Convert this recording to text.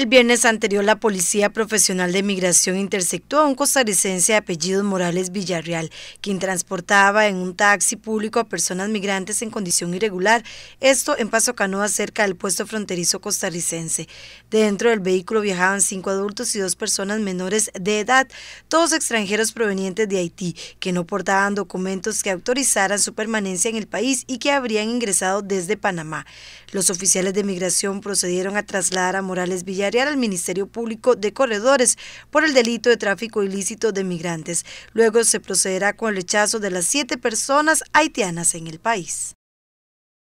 El viernes anterior, la Policía Profesional de Migración interceptó a un costarricense de apellido Morales Villarreal, quien transportaba en un taxi público a personas migrantes en condición irregular, esto en Paso Canoa, cerca del puesto fronterizo costarricense. Dentro del vehículo viajaban cinco adultos y dos personas menores de edad, todos extranjeros provenientes de Haití, que no portaban documentos que autorizaran su permanencia en el país y que habrían ingresado desde Panamá. Los oficiales de migración procedieron a trasladar a Morales Villarreal al Ministerio Público de Corredores por el delito de tráfico ilícito de migrantes. Luego se procederá con el rechazo de las siete personas haitianas en el país.